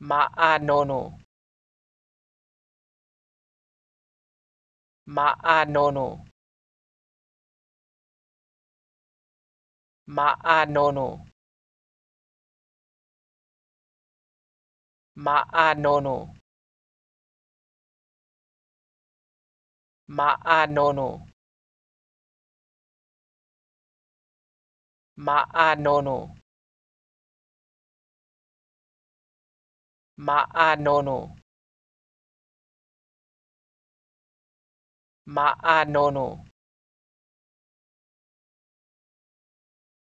Ma'anono. Ah, Ma'anono. Ah, Ma'anono. Ah, Ma'anono. Ma'anono. Ma'anono. Ma Ma'anono. Ah, ah,